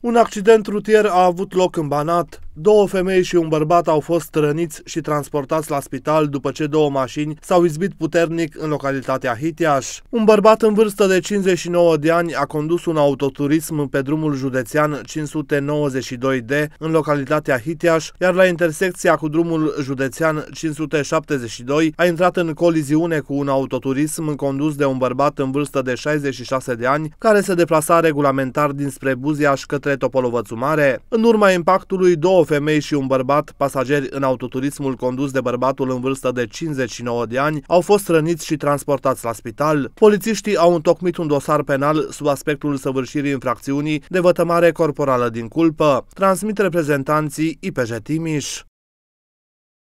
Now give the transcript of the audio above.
Un accident rutier a avut loc în Banat. Două femei și un bărbat au fost răniți și transportați la spital după ce două mașini s-au izbit puternic în localitatea Hitiaș. Un bărbat în vârstă de 59 de ani a condus un autoturism pe drumul județean 592D în localitatea Hitiaș, iar la intersecția cu drumul județean 572 a intrat în coliziune cu un autoturism condus de un bărbat în vârstă de 66 de ani care se deplasa regulamentar dinspre Buziaș către Topolovățu Mare. În urma impactului, două femei și un bărbat, pasageri în autoturismul condus de bărbatul în vârstă de 59 de ani, au fost răniți și transportați la spital. Polițiștii au întocmit un dosar penal sub aspectul săvârșirii infracțiunii de vătămare corporală din culpă, transmit reprezentanții IPJ Timiș.